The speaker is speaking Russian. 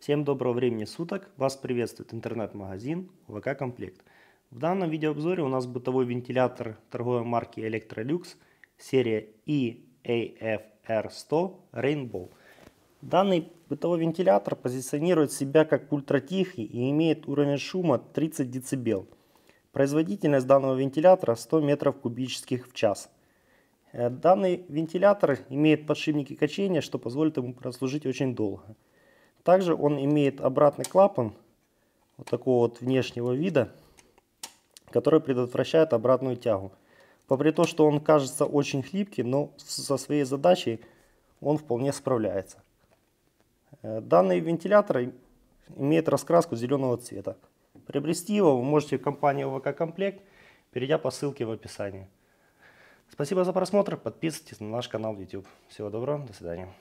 Всем доброго времени суток! Вас приветствует интернет-магазин ВК Комплект. В данном видеообзоре у нас бытовой вентилятор торговой марки Electrolux серия EAFR100 Rainbow. А данный бытовой вентилятор позиционирует себя как ультратихий и имеет уровень шума 30 дБ. Производительность данного вентилятора 100 метров кубических в час. Э, данный вентилятор имеет подшипники качения, что позволит ему прослужить очень долго. Также он имеет обратный клапан вот такого вот внешнего вида, который предотвращает обратную тягу. Попри то, что он кажется очень хлипкий, но со своей задачей он вполне справляется. Э, данный вентилятор имеет раскраску зеленого цвета. Приобрести его вы можете в компании ОВК Комплект, перейдя по ссылке в описании. Спасибо за просмотр, подписывайтесь на наш канал YouTube. Всего доброго, до свидания.